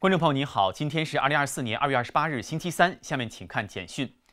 观众朋友您好，今天是二零二四年二月二十八日，星期三。下面请看简讯。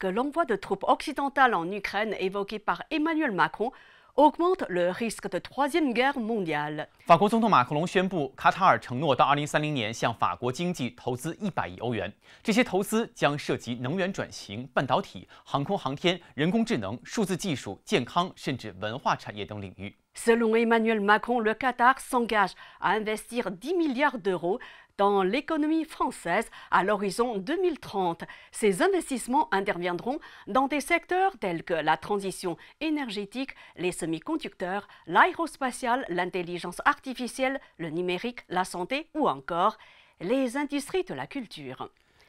法国总统马克龙宣布，卡塔尔承诺到2030年向法国经济投资100亿欧元。这些投资将涉及能源转型、半导体、航空航天、人工智能、数字技术、健康，甚至文化产业等领域。Selon Emmanuel Macron, le Qatar s'engage à investir 10 milliards d'euros dans l'économie française à l'horizon 2030. Ces investissements interviendront dans des secteurs tels que la transition énergétique, les semi-conducteurs, l'aérospatiale, l'intelligence artificielle, le numérique, la santé ou encore les industries de la culture.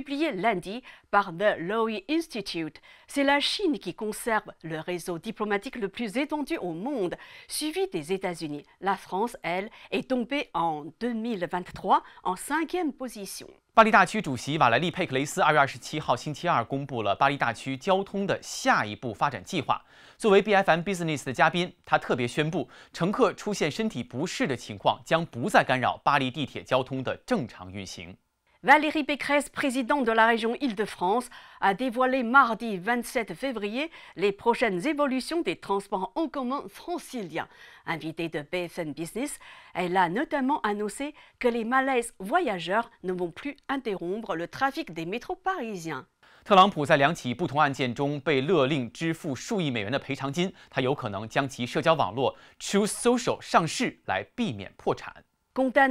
publié lundi par the l o w y institute c'est la chine qui conserve le réseau diplomatique le plus étendu au monde suivi des états unis la france elle est tombée en 2023 en cinquième position 巴黎大区主席瓦莱丽佩克雷斯二月二十七号星期二公布了巴黎大区交通的下一步发展计划作为 bfm business 的嘉宾他特别宣布乘客出现身体不适的情况将不再干扰巴黎地铁交通的正常运行 Valérie Pécresse, présidente de la région Île-de-France, a dévoilé mardi 27 février les prochaines évolutions des transports en commun franciliens. Invitée de BFN Business, elle a notamment annoncé que les malaises voyageurs ne vont plus interrompre le trafic des métros parisiens. 2024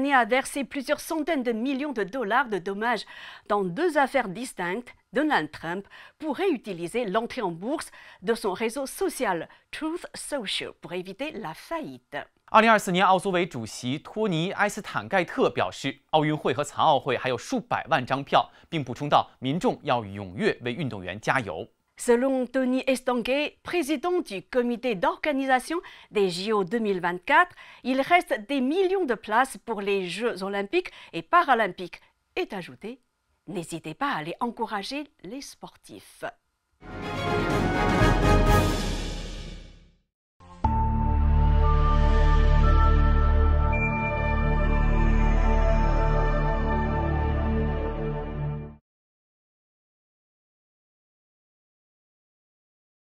年，奥组委主席托尼·埃斯坦盖特表示，奥运会和残奥会还有数百万张票，并补充道，民众要踊跃为运动员加油。Selon Tony Estanguet, président du comité d'organisation des JO 2024, il reste des millions de places pour les Jeux olympiques et paralympiques. Est ajouté, n'hésitez pas à aller encourager les sportifs.